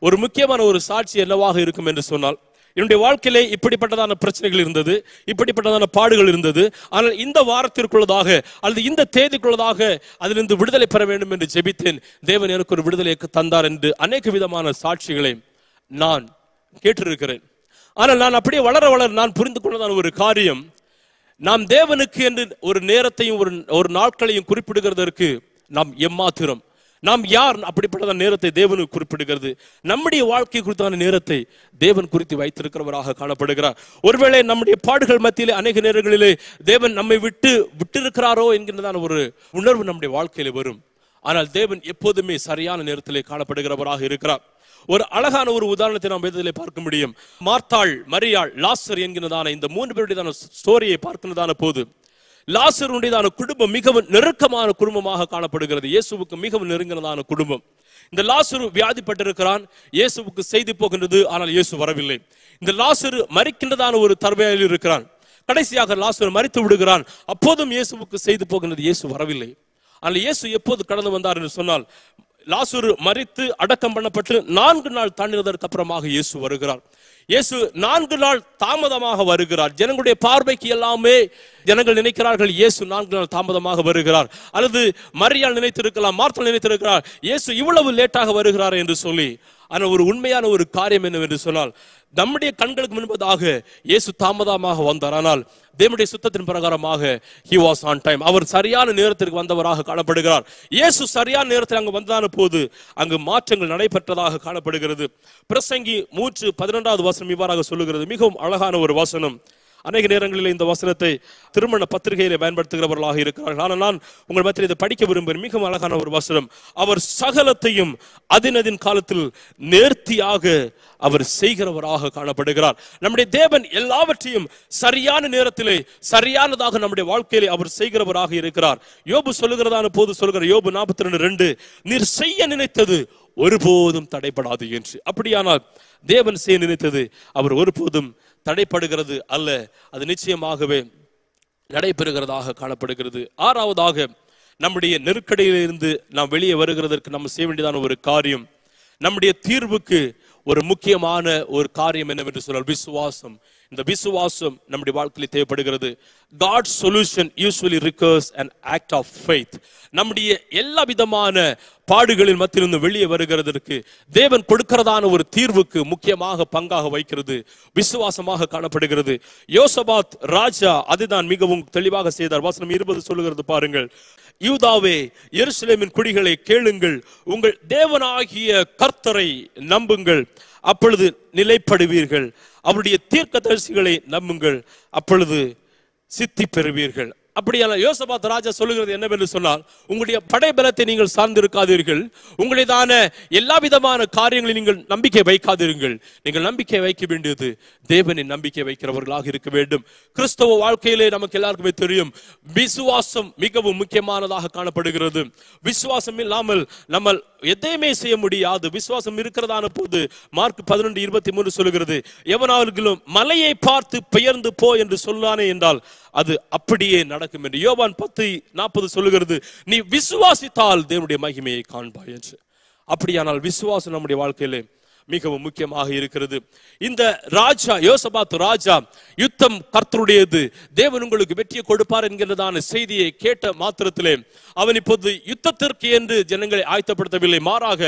ஒரு முக்கியமான ஒரு சாட்சி என்னவாக இருக்கும் என்று சொன்னால் என்னுடைய வாழ்க்கையிலே இப்படிப்பட்டதான பிரச்சனைகள் இருந்தது இப்படிப்பட்டதான பாடுகள் இருந்தது ஆனால் இந்த வாரத்திற்குள்ளதாக அல்லது இந்த தேதிக்குள்ளதாக அதிலிருந்து விடுதலை பெற வேண்டும் என்று ஜெபித்தேன் தேவன் எனக்கு ஒரு விடுதலை தந்தார் என்று அநேக விதமான சாட்சிகளை நான் கேட்டிருக்கிறேன் ஆனால் நான் அப்படியே வளர வளர நான் புரிந்து கொண்டதான ஒரு காரியம் நாம் தேவனுக்கு என்று ஒரு நேரத்தையும் ஒரு ஒரு நாட்களையும் குறிப்பிடுகிறதற்கு நாம் எம்மாத்திரம் நாம் யார் அப்படிப்பட்ட நேரத்தை தேவனுக்கு குறிப்பிடுகிறது நம்முடைய வாழ்க்கை குறித்தான நேரத்தை தேவன் குறித்து வைத்திருக்கிறவராக காணப்படுகிறார் ஒருவேளை நம்முடைய பாடுகள் மத்தியிலே அநேக நேரங்களிலே தேவன் நம்மை விட்டு விட்டிருக்கிறாரோ என்கின்றதான ஒரு உணர்வு நம்முடைய வாழ்க்கையில வரும் ஆனால் தேவன் எப்போதுமே சரியான நேரத்திலே காணப்படுகிறவராக இருக்கிறார் ஒரு அழகான ஒரு உதாரணத்தை நாம் வேதத்திலே பார்க்க முடியும் மார்த்தாள் மரியாள் லாஸ்டர் என்கிறதான இந்த மூன்று பேருடையதான ஸ்டோரியை பார்க்கிறதான போது லாசருடையதான குடும்பம் மிகவும் நெருக்கமான குடும்பமாக காணப்படுகிறது இயேசுவுக்கு மிகவும் நெருங்கினதான குடும்பம் இந்த லாசுரு வியாதிப்பட்டிருக்கிறான் இயேசுவுக்கு செய்தி போகின்றது ஆனால் இயேசு வரவில்லை இந்த லாசுரு மறிக்கின்றதான ஒரு தர்மையில் இருக்கிறான் கடைசியாக லாசுரு மறித்து விடுகிறான் அப்போதும் இயேசுவுக்கு செய்து போகின்றது இயேசு வரவில்லை ஆனால் இயேசு எப்போது கடந்து வந்தார் என்று சொன்னால் லாசுரு மறித்து அடக்கம் பண்ணப்பட்டு நான்கு நாள் தாண்டினதற்கு அப்புறமாக இயேசு வருகிறார் இயேசு நான்கு நாள் தாமதமாக வருகிறார் ஜனங்களுடைய பார்வைக்கு எல்லாமே ஜனங்கள் நினைக்கிறார்கள் இயேசு நான்கு நாள் தாமதமாக வருகிறார் அல்லது மரியாள் நினைத்திருக்கலாம் மார்த்தல் நினைத்திருக்கிறார் இயேசு இவ்வளவு லேட்டாக வருகிறார் என்று சொல்லி ஆனால் ஒரு உண்மையான ஒரு காரியம் என்னவென்று சொன்னால் நம்முடைய கண்களுக்கு முன்பதாக இயேசு தாமதமாக வந்தார் ஆனால் தேவனுடைய சுத்தத்தின் பிரகாரமாக ஹி வாஸ் ஆன் டைம் அவர் சரியான நேரத்திற்கு வந்தவராக காணப்படுகிறார் இயேசு சரியான நேரத்தில் அங்கு வந்தான போது அங்கு மாற்றங்கள் நடைபெற்றதாக காணப்படுகிறது பிரசங்கி மூச்சு பதினெண்டாவது வசனம் இவ்வாறாக சொல்லுகிறது மிகவும் அழகான ஒரு வசனம் அநேக நேரங்களில் இந்த வசனத்தை திருமண பத்திரிகையில பயன்படுத்துகிறவர்களாக இருக்கிறார்கள் ஆனால் நான் உங்கள் மத்தியில் இதை படிக்க விரும்புகிறேன் மிகவும் அழகான ஒரு வசனம் அவர் சகலத்தையும் அதினதின் காலத்தில் நேர்த்தியாக அவர் செய்கிறவராக காணப்படுகிறார் நம்முடைய தேவன் எல்லாவற்றையும் சரியான நேரத்திலே சரியானதாக நம்முடைய வாழ்க்கையிலே அவர் செய்கிறவராக இருக்கிறார் யோபு சொல்லுகிறதான போது சொல்கிற யோபு நாற்பத்தி ரெண்டு ரெண்டு நீர் செய்ய நினைத்தது ஒருபோதும் தடைபடாது என்று அப்படியானால் தேவன் செய்ய நினைத்தது அவர் ஒருபோதும் தடைப்படுகிறது அல்ல அது நிச்சயமாகவே நடைபெறுகிறதாக காணப்படுகிறது ஆறாவதாக நம்முடைய நெருக்கடியிலிருந்து நாம் வெளியே வருகிறதற்கு நம்ம செய்ய வேண்டியதான ஒரு காரியம் நம்முடைய தீர்வுக்கு ஒரு முக்கியமான ஒரு காரியம் என்னவென்று சொன்னால் விசுவாசம் இந்த விசுவாசம் நம்முடைய வாழ்க்கையில் தேவைப்படுகிறது God solution usually requires and act of faith நம்முடைய எல்லா விதமான பாடுகளில் மத்தியிலிருந்து வெளியே வருகிறதற்கு தேவன் கொடுக்கிறதான ஒரு தீர்வுக்கு முக்கியமாக பங்காக வைக்கிறது விசுவாசமாக காணப்படுகிறது யோசபாத் ராஜா அதுதான் மிகவும் தெளிவாக செய்தார் வாசனம் இருபது சொல்லுகிறது பாருங்கள் யூதாவே எருசலேமின் குடிகளை கேளுங்கள் உங்கள் தேவனாகிய கர்த்தரை நம்புங்கள் அப்பொழுது நிலைப்படுவீர்கள் அவருடைய தீர்க்க தரிசிகளை நம்புங்கள் அப்பொழுது சித்தி பெறுவீர்கள் அப்படியான யோசபாத் ராஜா சொல்லுகிறது என்னவென்று சொன்னால் உங்களுடைய படைபலத்தை நீங்கள் சார்ந்திருக்காதீர்கள் உங்களுடையதான எல்லா விதமான காரியங்களை நீங்கள் நம்பிக்கை வைக்காதீர்கள் நீங்கள் நம்பிக்கை வைக்க வேண்டியது தேவனை நம்பிக்கை வைக்கிறவர்களாக இருக்க வேண்டும் கிறிஸ்தவ வாழ்க்கையிலே நமக்கு எல்லாருக்குமே தெரியும் விசுவாசம் மிகவும் முக்கியமானதாக காணப்படுகிறது விசுவாசம் இல்லாமல் நம்ம எதையுமே செய்ய முடியாது விசுவாசம் இருக்கிறதான போது மார்க் பதினொன்று இருபத்தி மூன்று சொல்கிறது எவனாவர்களும் மலையை பார்த்து பெயர்ந்து போ என்று சொல்லானே என்றால் அது அப்படியே நடக்கும் என்று யோவான் பத்து நாற்பது சொல்லுகிறது நீ விசுவாசித்தால் தேவனுடைய மகிமையை காண்பாய் என்று அப்படியானால் விசுவாசம் நம்முடைய வாழ்க்கையிலே மிகவும் முக்கியமாக இருக்கிறது இந்த ராஜா யோசபாத் ராஜா யுத்தம் கர்த்தருடையது தேவன் உங்களுக்கு வெற்றியை கொடுப்பார் என்கிறதான செய்தியை கேட்ட மாத்திரத்திலே அவன் இப்போது யுத்தத்திற்கு என்று ஜனங்களை ஆயத்தப்படுத்தவில்லை மாறாக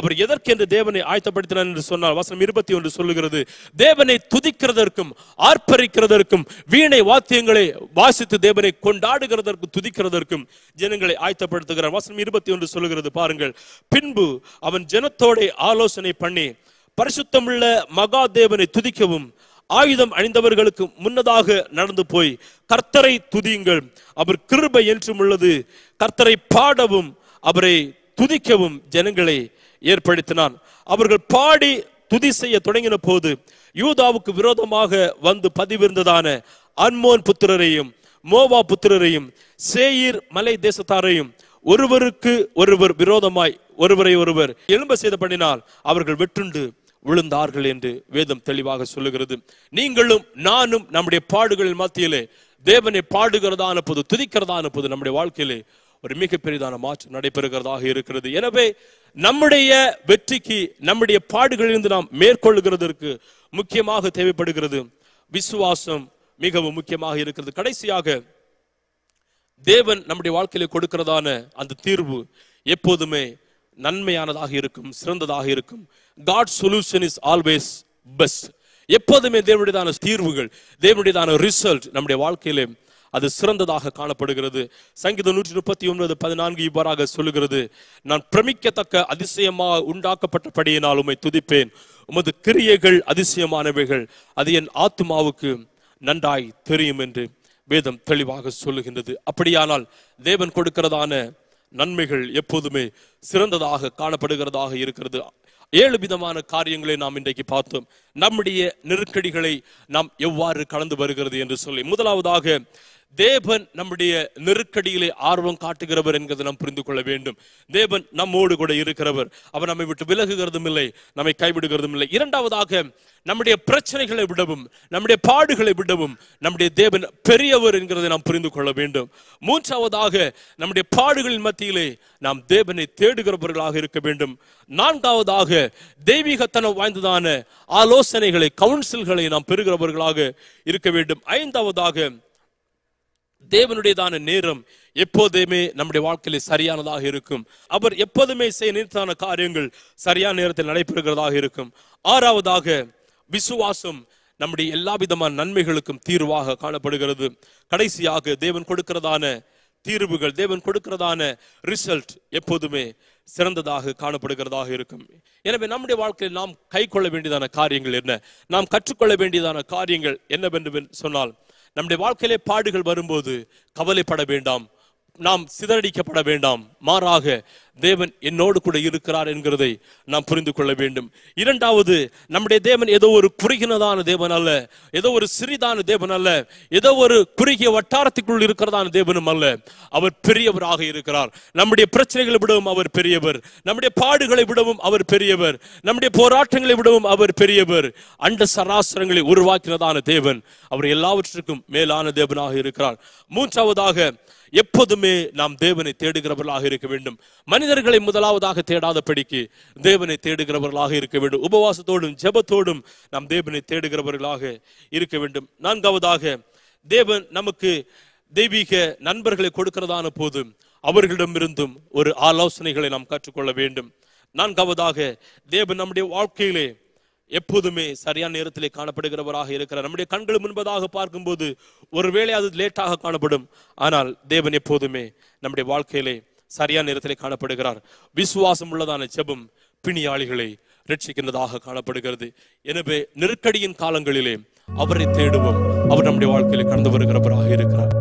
அவர் எதற்கென்று தேவனை ஆயத்தப்படுத்தினார் என்று சொன்னார் வசனம் இருபத்தி ஒன்று சொல்லுகிறது தேவனை துதிக்கிறதற்கும் ஆர்ப்பரிக்கிறதற்கும் வீணை வாத்தியங்களை வாசித்து தேவனை கொண்டாடுகிறதற்கும் துதிக்கிறதற்கும் ஜனங்களை ஆயத்தப்படுத்துகிறார் வசனம் இருபத்தி ஒன்று சொல்லுகிறது பாருங்கள் பின்பு அவன் ஜனத்தோட ஆலோசனை பண்ணி பரிசுத்தமுள்ள மகாதேவனை துதிக்கவும் ஆயுதம் அணிந்தவர்களுக்கு முன்னதாக நடந்து போய் கர்த்தரை துதியுங்கள் அவர் கிருபை என்றும் உள்ளது கர்த்தரை பாடவும் அவரை துதிக்கவும் ஜனங்களை ஏற்படுத்தினான் அவர்கள் பாடி துதி செய்ய தொடங்கின போது யூதாவுக்கு விரோதமாக வந்து பதிவிருந்ததான அன்மோன் புத்திரரையும் மோவா புத்திரரையும் சேயிர் மலை தேசத்தாரையும் ஒருவருக்கு ஒருவர் விரோதமாய் ஒருவரை ஒருவர் எலும்ப செய்த பண்ணினால் அவர்கள் வெற்றுண்டு விழுந்தார்கள் என்று வேதம் தெளிவாக சொல்லுகிறது நீங்களும் நானும் நம்முடைய பாடுகளின் மத்தியிலே தேவனை பாடுகிறதான போது துதிக்கிறதான போது நம்முடைய வாழ்க்கையிலே ஒரு பெரிதான மாற்றம் நடைபெறுகிறதாக இருக்கிறது எனவே நம்முடைய வெற்றிக்கு நம்முடைய பாடுகளிலிருந்து நாம் மேற்கொள்ளுகிறதற்கு முக்கியமாக தேவைப்படுகிறது விசுவாசம் மிகவும் முக்கியமாக இருக்கிறது கடைசியாக தேவன் நம்முடைய வாழ்க்கையில கொடுக்கிறதான அந்த தீர்வு எப்போதுமே நன்மையானதாக இருக்கும் சிறந்ததாக இருக்கும் God solution is always best எப்போதுமே தேவனுடையதான தீர்வுகள் தேவனுடையதான ரிசல்ட் நம்முடைய வாழ்க்கையிலே அது சிறந்ததாக காணப்படுகிறது சங்கீதம் நூற்றி முப்பத்தி ஒன்பது பதினான்கு இவ்வாறாக சொல்லுகிறது நான் பிரமிக்கத்தக்க அதிசயமாக உண்டாக்கப்பட்டபடியினால் உமை துதிப்பேன் உமது கிரியைகள் அதிசயமானவைகள் அது என் ஆத்மாவுக்கு நன்றாய் தெரியும் என்று வேதம் தெளிவாக சொல்லுகின்றது அப்படியானால் தேவன் கொடுக்கிறதான நன்மைகள் எப்போதுமே சிறந்ததாக காணப்படுகிறதாக இருக்கிறது ஏழு விதமான காரியங்களை நாம் இன்றைக்கு பார்த்தோம் நம்முடைய நெருக்கடிகளை நாம் எவ்வாறு கலந்து வருகிறது என்று சொல்லி முதலாவதாக தேவன் நம்முடைய நெருக்கடியிலே ஆர்வம் காட்டுகிறவர் என்கிறது நாம் புரிந்து கொள்ள வேண்டும் தேவன் நம்மோடு கூட இருக்கிறவர் அவர் நம்மை விட்டு விலகுகிறதும் இல்லை நம்மை கைவிடுகிறதும் இல்லை இரண்டாவதாக நம்முடைய பிரச்சனைகளை விடவும் நம்முடைய பாடுகளை விடவும் நம்முடைய தேவன் பெரியவர் என்கிறதை நாம் புரிந்து கொள்ள வேண்டும் மூன்றாவதாக நம்முடைய பாடுகளின் மத்தியிலே நாம் தேவனை தேடுகிறவர்களாக இருக்க வேண்டும் நான்காவதாக தெய்வீகத்தனம் வாய்ந்ததான ஆலோசனைகளை கவுன்சில்களை நாம் பெறுகிறவர்களாக இருக்க வேண்டும் ஐந்தாவதாக தேவனுடையதான நேரம் எப்போதுமே நம்முடைய வாழ்க்கையில சரியானதாக இருக்கும் அவர் எப்போதுமே செய்ய நிறுத்தான காரியங்கள் சரியான நேரத்தில் நடைபெறுகிறதாக இருக்கும் ஆறாவதாக விசுவாசம் நம்முடைய எல்லா விதமான நன்மைகளுக்கும் தீர்வாக காணப்படுகிறது கடைசியாக தேவன் கொடுக்கிறதான தீர்வுகள் தேவன் கொடுக்கிறதான ரிசல்ட் எப்போதுமே சிறந்ததாக காணப்படுகிறதாக இருக்கும் எனவே நம்முடைய வாழ்க்கையில் நாம் கை கொள்ள வேண்டியதான காரியங்கள் என்ன நாம் கற்றுக்கொள்ள வேண்டியதான காரியங்கள் என்னவென்று சொன்னால் நம்முடைய வாழ்க்கையிலே பாடுகள் வரும்போது கவலைப்பட வேண்டாம் நாம் சிதறடிக்கப்பட வேண்டாம் மாறாக தேவன் என்னோடு கூட இருக்கிறார் என்கிறதை நாம் புரிந்து கொள்ள வேண்டும் இரண்டாவது நம்முடைய தேவன் ஏதோ ஒரு குறுகினதான தேவன் அல்ல ஏதோ ஒரு சிறிதான தேவன் அல்ல ஏதோ ஒரு குறுகிய வட்டாரத்துக்குள் இருக்கிறதான தேவனும் அல்ல அவர் பெரியவராக இருக்கிறார் நம்முடைய பிரச்சனைகளை விடவும் அவர் பெரியவர் நம்முடைய பாடுகளை விடவும் அவர் பெரியவர் நம்முடைய போராட்டங்களை விடவும் அவர் பெரியவர் அண்ட சராசரங்களை உருவாக்கினதான தேவன் அவர் எல்லாவற்றுக்கும் மேலான தேவனாக இருக்கிறார் மூன்றாவதாக எப்போதுமே நாம் தேவனை தேடுகிறவர்களாக இருக்க வேண்டும் மனிதர்களை முதலாவதாக தேடாதபடிக்கு தேவனை தேடுகிறவர்களாக இருக்க வேண்டும் உபவாசத்தோடும் ஜெபத்தோடும் நாம் தேவனை தேடுகிறவர்களாக இருக்க வேண்டும் நான்காவதாக தேவன் நமக்கு தெய்வீக நண்பர்களை கொடுக்கிறதான போது அவர்களிடமிருந்தும் ஒரு ஆலோசனைகளை நாம் கற்றுக்கொள்ள வேண்டும் நான்காவதாக தேவன் நம்முடைய வாழ்க்கையிலே எப்போதுமே சரியான நேரத்திலே காணப்படுகிறவராக இருக்கிறார் நம்முடைய கண்கள் முன்பதாக பார்க்கும்போது ஒருவேளை அது லேட்டாக காணப்படும் ஆனால் தேவன் எப்போதுமே நம்முடைய வாழ்க்கையிலே சரியான நேரத்தில் காணப்படுகிறார் விசுவாசம் உள்ளதான ஜெபம் பிணியாளிகளை ரட்சிக்கின்றதாக காணப்படுகிறது எனவே நெருக்கடியின் காலங்களிலே அவரை தேடுவோம் அவர் நம்முடைய வாழ்க்கையில் கடந்து வருகிறவராக இருக்கிறார்